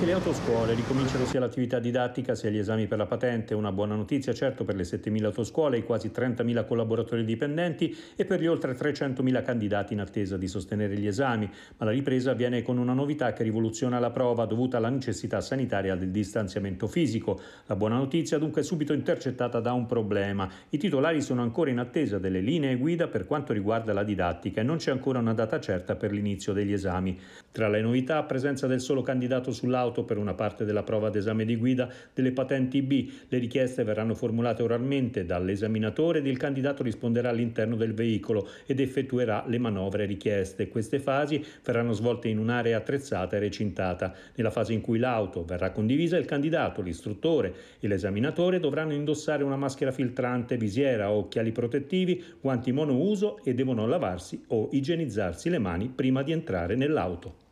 Anche le autoscuole ricominciano sia l'attività didattica sia gli esami per la patente, una buona notizia certo per le 7.000 autoscuole, i quasi 30.000 collaboratori dipendenti e per gli oltre 300.000 candidati in attesa di sostenere gli esami, ma la ripresa avviene con una novità che rivoluziona la prova dovuta alla necessità sanitaria del distanziamento fisico. La buona notizia dunque è subito intercettata da un problema. I titolari sono ancora in attesa delle linee guida per quanto riguarda la didattica e non c'è ancora una data certa per l'inizio degli esami. Tra le novità, presenza del solo candidato sull'auto auto per una parte della prova d'esame di guida delle patenti B. Le richieste verranno formulate oralmente dall'esaminatore ed il candidato risponderà all'interno del veicolo ed effettuerà le manovre richieste. Queste fasi verranno svolte in un'area attrezzata e recintata. Nella fase in cui l'auto verrà condivisa, il candidato, l'istruttore e l'esaminatore dovranno indossare una maschera filtrante, visiera, occhiali protettivi, guanti monouso e devono lavarsi o igienizzarsi le mani prima di entrare nell'auto.